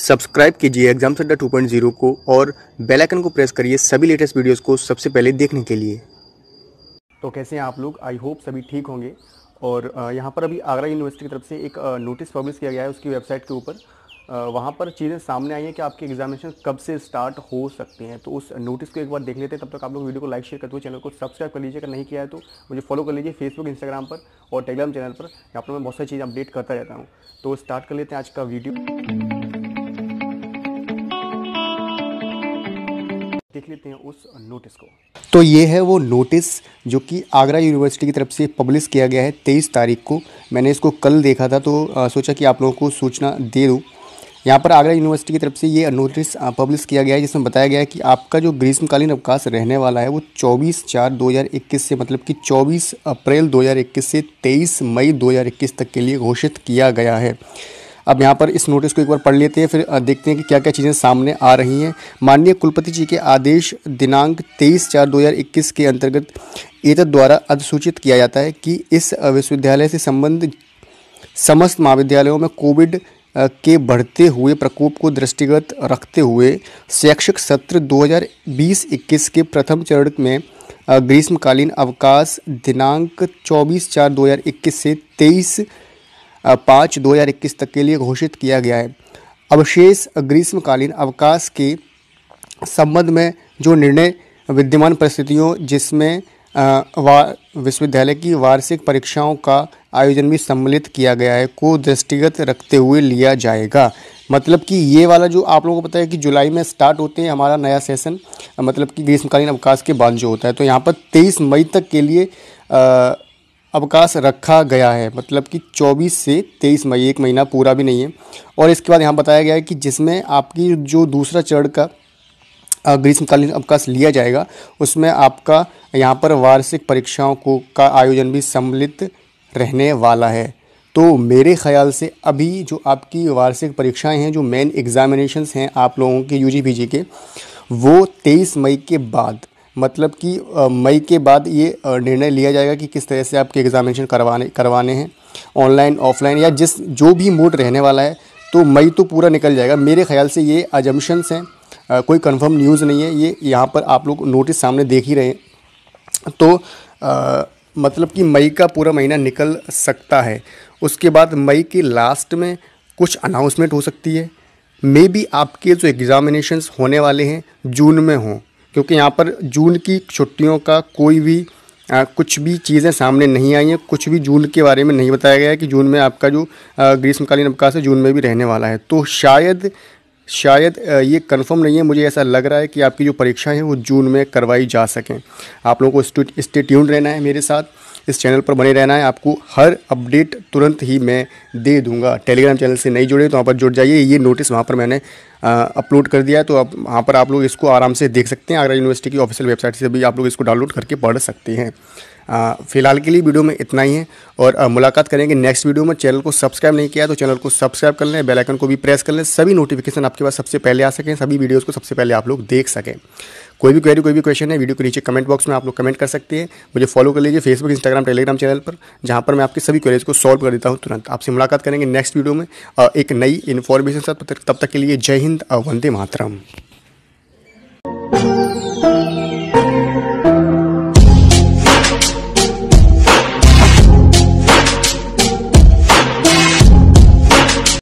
subscribe कीजिए exam centre zero को और बेल आइकन को प्रेस करिए सभी लेटेस्ट वीडियोस को सबसे पहले देखने के लिए तो कैसे हैं आप लोग आई होप सभी ठीक होंगे और यहाँ पर अभी आगरा यूनिवर्सिटी की तरफ से एक नोटिस पब्लिश किया गया है उसकी वेबसाइट के ऊपर वहाँ पर चीज़ें सामने आई हैं कि आपके एग्जामिनेशन कब से स्टार्ट हो सकते हैं तो उस नोटिस को एक बार देख लेते हैं तब तक आप लोग वीडियो को लाइक शेयर करते हुए चैनल को सब्सक्राइब कर लीजिए अगर नहीं किया है तो मुझे फॉलो कर लीजिए फेसबुक इंस्टाग्राम पर और टेलीग्राम चैनल पर यहाँ पर मैं बहुत सारी चीज़ें अपडेट करता रहता हूँ तो स्टार्ट कर लेते हैं आज का वीडियो देख लेते हैं उस नोटिस को तो ये है वो नोटिस जो कि आगरा यूनिवर्सिटी की तरफ से पब्लिश किया गया है तेईस तारीख को मैंने इसको कल देखा था तो सोचा कि आप लोगों को सूचना दे दूँ यहाँ पर आगरा यूनिवर्सिटी की तरफ से ये नोटिस पब्लिश किया गया है जिसमें बताया गया है कि आपका जो ग्रीष्मकालीन अवकाश रहने वाला है वो 24 चार 2021 से मतलब कि 24 अप्रैल 2021 से 23 मई 2021 तक के लिए घोषित किया गया है अब यहाँ पर इस नोटिस को एक बार पढ़ लेते हैं फिर देखते हैं कि क्या क्या चीज़ें सामने आ रही हैं माननीय कुलपति जी के आदेश दिनांक तेईस चार दो के अंतर्गत एतद द्वारा अधिसूचित किया जाता है कि इस विश्वविद्यालय से संबंध समस्त महाविद्यालयों में कोविड के बढ़ते हुए प्रकोप को दृष्टिगत रखते हुए शैक्षिक सत्र 2020-21 के प्रथम चरण में ग्रीष्मकालीन अवकाश दिनांक 24 चार 2021 से 23 पाँच दो हज़ार इक्कीस तक के लिए घोषित किया गया है अवशेष ग्रीष्मकालीन अवकाश के संबंध में जो निर्णय विद्यमान परिस्थितियों जिसमें विश्वविद्यालय की वार्षिक परीक्षाओं का आयोजन भी सम्मिलित किया गया है को दृष्टिगत रखते हुए लिया जाएगा मतलब कि ये वाला जो आप लोगों को पता है कि जुलाई में स्टार्ट होते हैं हमारा नया सेशन मतलब कि ग्रीष्मकालीन अवकाश के बाद जो होता है तो यहाँ पर तेईस मई तक के लिए आ, अवकाश रखा गया है मतलब कि 24 से 23 मई एक महीना पूरा भी नहीं है और इसके बाद यहाँ बताया गया है कि जिसमें आपकी जो दूसरा चरण का ग्रीष्मकालीन अवकाश लिया जाएगा उसमें आपका यहाँ पर वार्षिक परीक्षाओं को का आयोजन भी सम्मिलित रहने वाला है तो मेरे ख्याल से अभी जो आपकी वार्षिक परीक्षाएं हैं जो मेन एग्ज़ामिनेशंस हैं आप लोगों के यू जी के वो 23 मई के बाद मतलब कि मई के बाद ये निर्णय लिया जाएगा कि किस तरह से आपके एग्ज़ामिनेशन करवाने करवाने हैं ऑनलाइन ऑफलाइन या जिस जो भी मूड रहने वाला है तो मई तो पूरा निकल जाएगा मेरे ख्याल से ये अजम्पन्स हैं कोई कंफर्म न्यूज़ नहीं है ये यहाँ पर आप लोग नोटिस सामने देख ही रहे हैं तो आ, मतलब कि मई का पूरा महीना निकल सकता है उसके बाद मई के लास्ट में कुछ अनाउंसमेंट हो सकती है मे बी आपके जो एग्ज़ामिनेशन होने वाले हैं जून में हों क्योंकि यहाँ पर जून की छुट्टियों का कोई भी आ, कुछ भी चीज़ें सामने नहीं आई हैं कुछ भी जून के बारे में नहीं बताया गया है कि जून में आपका जो ग्रीष्मकालीन अवकाश है जून में भी रहने वाला है तो शायद शायद ये कंफर्म नहीं है मुझे ऐसा लग रहा है कि आपकी जो परीक्षाएँ हैं वो जून में करवाई जा सकें आप लोगों को स्टे ट्यून रहना है मेरे साथ इस चैनल पर बने रहना है आपको हर अपडेट तुरंत ही मैं दे दूंगा टेलीग्राम चैनल से नहीं जुड़े तो वहाँ पर जुड़ जाइए ये नोटिस वहाँ पर मैंने अपलोड कर दिया है तो आप वहाँ पर आप लोग इसको आराम से देख सकते हैं आगरा यूनिवर्सिटी की ऑफिशियल वेबसाइट से भी आप लोग इसको डाउनलोड करके पढ़ सकते हैं फिलहाल के लिए वीडियो में इतना ही है और आ, मुलाकात करेंगे नेक्स्ट वीडियो में चैनल को सब्सक्राइब नहीं किया तो चैनल को सब्सक्राइब कर लें बेलाइकन को भी प्रेस कर लें सभी नोटिफिकेशन आपके पास सबसे पहले आ सकें सभी वीडियोज़ को सबसे पहले आप लोग देख सकें कोई भी क्वेरी कोई भी क्वेश्चन है वीडियो के नीचे कमेंट बॉक्स में आप लोग कमेंट कर सकते हैं मुझे फॉलो कर लीजिए फेसबुक इंस्टाग्राम टेलीग्राम चैनल पर जहाँ पर मैं आपकी सभी क्वेरीज को सॉल्व कर देता हूँ तुरंत आपसे मुलाकात करेंगे नेक्स्ट वीडियो में एक नई इन्फॉर्मेशन साथ तब तक के लिए जय हिंद वंदे मातरम